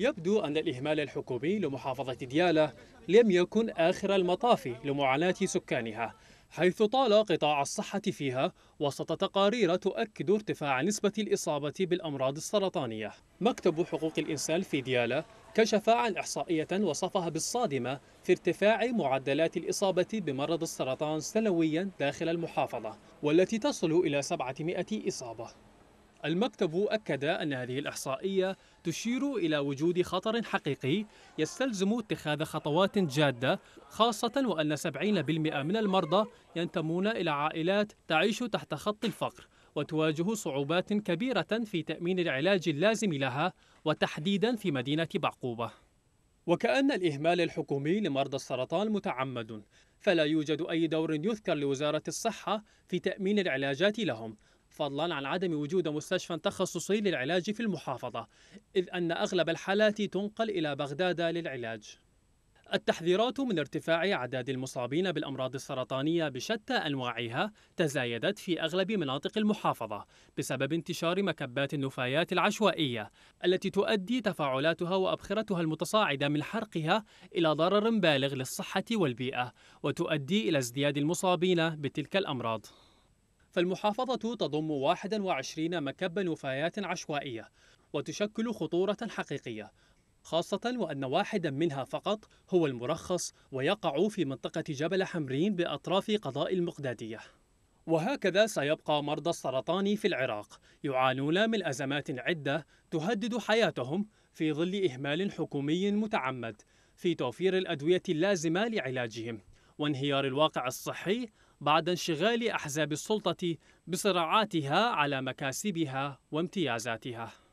يبدو أن الإهمال الحكومي لمحافظة ديالة لم يكن آخر المطاف لمعاناة سكانها حيث طال قطاع الصحة فيها وسط تقارير تؤكد ارتفاع نسبة الإصابة بالأمراض السرطانية مكتب حقوق الإنسان في ديالة كشف عن إحصائية وصفها بالصادمة في ارتفاع معدلات الإصابة بمرض السرطان سنويا داخل المحافظة والتي تصل إلى 700 إصابة المكتب أكد أن هذه الإحصائية تشير إلى وجود خطر حقيقي يستلزم اتخاذ خطوات جادة خاصة وأن 70% من المرضى ينتمون إلى عائلات تعيش تحت خط الفقر وتواجه صعوبات كبيرة في تأمين العلاج اللازم لها وتحديدا في مدينة بعقوبة وكأن الإهمال الحكومي لمرضى السرطان متعمد فلا يوجد أي دور يذكر لوزارة الصحة في تأمين العلاجات لهم فضلا عن عدم وجود مستشفى تخصصي للعلاج في المحافظة إذ أن أغلب الحالات تنقل إلى بغداد للعلاج التحذيرات من ارتفاع أعداد المصابين بالأمراض السرطانية بشتى أنواعها تزايدت في أغلب مناطق المحافظة بسبب انتشار مكبات النفايات العشوائية التي تؤدي تفاعلاتها وأبخرتها المتصاعدة من حرقها إلى ضرر بالغ للصحة والبيئة وتؤدي إلى ازدياد المصابين بتلك الأمراض فالمحافظة تضم 21 مكب نفايات عشوائية وتشكل خطورة حقيقية خاصة وأن واحدا منها فقط هو المرخص ويقع في منطقة جبل حمرين بأطراف قضاء المقدادية وهكذا سيبقى مرضى السرطان في العراق يعانون من أزمات عدة تهدد حياتهم في ظل إهمال حكومي متعمد في توفير الأدوية اللازمة لعلاجهم وانهيار الواقع الصحي بعد انشغال أحزاب السلطة بصراعاتها على مكاسبها وامتيازاتها